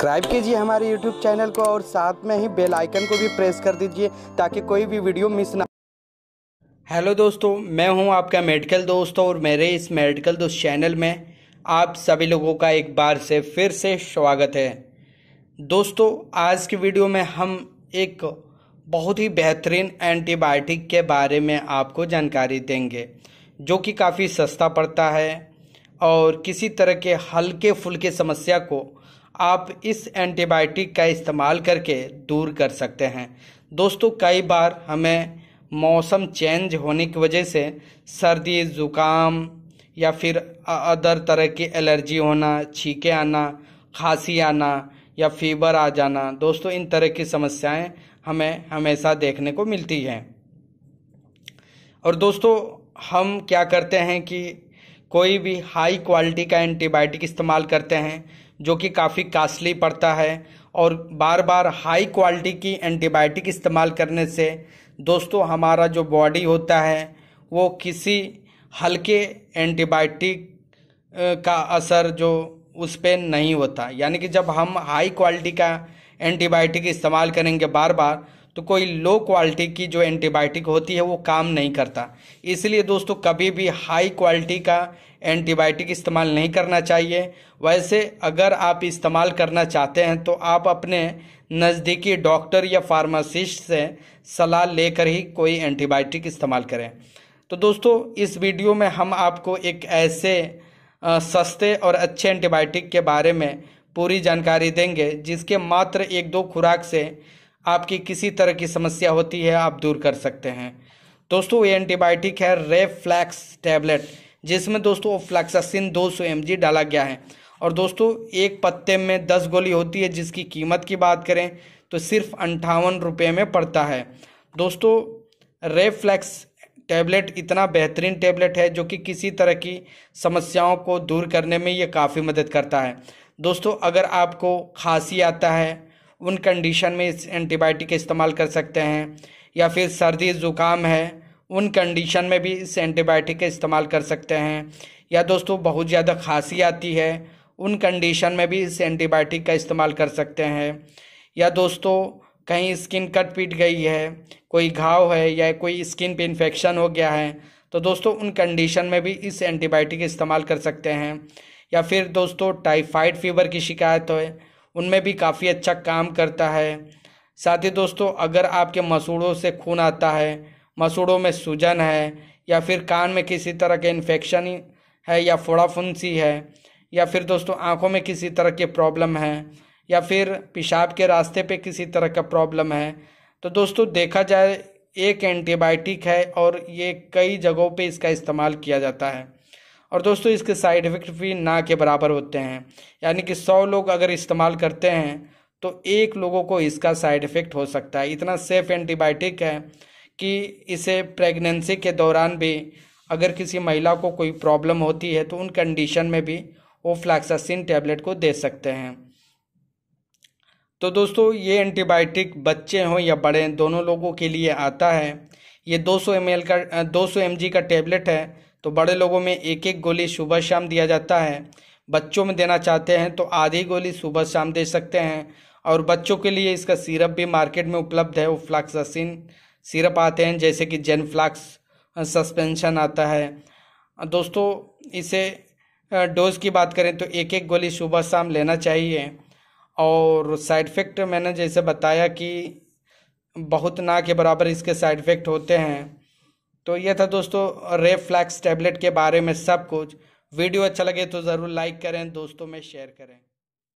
subscribe कीजिए हमारे YouTube channel को और साथ में ही बेल आइकन को भी प्रेस कर दीजिए ताकि कोई भी वीडियो मिस ना हेलो दोस्तों मैं हूं आपका मेडिकल दोस्त और मेरे इस मेडिकल दोस्त चैनल में आप सभी लोगों का एक बार से फिर से स्वागत है दोस्तों आज की वीडियो में हम एक बहुत ही बेहतरीन एंटीबायोटिक के बारे में आपको जानकारी देंगे जो कि काफ़ी सस्ता पड़ता है और किसी तरह के हल्के फुल्के समस्या को आप इस एंटीबायोटिक का इस्तेमाल करके दूर कर सकते हैं दोस्तों कई बार हमें मौसम चेंज होने की वजह से सर्दी ज़ुकाम या फिर अदर तरह की एलर्जी होना छीके आना खांसी आना या फीवर आ जाना दोस्तों इन तरह की समस्याएं हमें हमेशा देखने को मिलती हैं और दोस्तों हम क्या करते हैं कि कोई भी हाई क्वालिटी का एंटीबायोटिक इस्तेमाल करते हैं जो कि काफ़ी कास्टली पड़ता है और बार बार हाई क्वालिटी की एंटीबायोटिक इस्तेमाल करने से दोस्तों हमारा जो बॉडी होता है वो किसी हल्के एंटीबायोटिक का असर जो उस पर नहीं होता यानी कि जब हम हाई क्वालिटी का एंटीबायोटिक इस्तेमाल करेंगे बार बार तो कोई लो क्वालिटी की जो एंटीबायोटिक होती है वो काम नहीं करता इसलिए दोस्तों कभी भी हाई क्वालिटी का एंटीबायोटिक इस्तेमाल नहीं करना चाहिए वैसे अगर आप इस्तेमाल करना चाहते हैं तो आप अपने नज़दीकी डॉक्टर या फार्मासिस्ट से सलाह लेकर ही कोई एंटीबायोटिक इस्तेमाल करें तो दोस्तों इस वीडियो में हम आपको एक ऐसे सस्ते और अच्छे एंटीबायोटिक के बारे में पूरी जानकारी देंगे जिसके मात्र एक दो खुराक से आपकी किसी तरह की समस्या होती है आप दूर कर सकते हैं दोस्तों ये एंटीबायोटिक है रेफ्लैक्स टैबलेट जिसमें दोस्तों फ्लैक्सासिन 200 सौ डाला गया है और दोस्तों एक पत्ते में दस गोली होती है जिसकी कीमत की बात करें तो सिर्फ अंठावन रुपये में पड़ता है दोस्तों रेफ्लैक्स टैबलेट इतना बेहतरीन टैबलेट है जो कि किसी तरह की समस्याओं को दूर करने में ये काफ़ी मदद करता है दोस्तों अगर आपको खांसी आता है उन कंडीशन में इस एंटीबायोटिक इस्तेमाल कर सकते हैं या फिर सर्दी ज़ुकाम है उन कंडीशन में भी इस एंटीबायोटिक का इस्तेमाल कर सकते हैं या दोस्तों बहुत ज़्यादा खांसी आती है उन कंडीशन में भी इस एंटीबायोटिक का इस्तेमाल कर सकते हैं या दोस्तों कहीं स्किन कट पीट गई है कोई घाव है या कोई स्किन पे इन्फेक्शन हो गया है तो दोस्तों उन कंडीशन में भी इस एंटीबायोटिक इस्तेमाल कर सकते हैं या फिर दोस्तों टाइफाइड फीवर की शिकायत हो उनमें भी काफ़ी अच्छा काम करता है साथ ही दोस्तों अगर आपके मसूड़ों से खून आता है मसूड़ों में सूजन है या फिर कान में किसी तरह के इन्फेक्शन है या फोड़ा फुंसी है या फिर दोस्तों आँखों में किसी तरह की प्रॉब्लम है या फिर पेशाब के रास्ते पे किसी तरह का प्रॉब्लम है तो दोस्तों देखा जाए एक एंटीबायोटिक है और ये कई जगहों पे इसका इस्तेमाल किया जाता है और दोस्तों इसके साइड इफ़ेक्ट भी ना के बराबर होते हैं यानी कि सौ लोग अगर इस्तेमाल करते हैं तो एक लोगों को इसका साइड इफ़ेक्ट हो सकता है इतना सेफ एंटीबायोटिक है कि इसे प्रेगनेंसी के दौरान भी अगर किसी महिला को कोई प्रॉब्लम होती है तो उन कंडीशन में भी वो फ्लैक्सासिन टैबलेट को दे सकते हैं तो दोस्तों ये एंटीबायोटिक बच्चे हों या बड़े दोनों लोगों के लिए आता है ये 200 ml का 200 mg का टैबलेट है तो बड़े लोगों में एक एक गोली सुबह शाम दिया जाता है बच्चों में देना चाहते हैं तो आधी गोली सुबह शाम दे सकते हैं और बच्चों के लिए इसका सिरप भी मार्केट में उपलब्ध है वो फ्लाक्सासिन सिरप आते हैं जैसे कि जेन फ्लाक्स सस्पेंशन आता है दोस्तों इसे डोज की बात करें तो एक एक गोली सुबह शाम लेना चाहिए और साइड इफ़ेक्ट मैंने जैसे बताया कि बहुत ना के बराबर इसके साइड इफ़ेक्ट होते हैं तो ये था दोस्तों रे फ्लैक्स टैबलेट के बारे में सब कुछ वीडियो अच्छा लगे तो ज़रूर लाइक करें दोस्तों में शेयर करें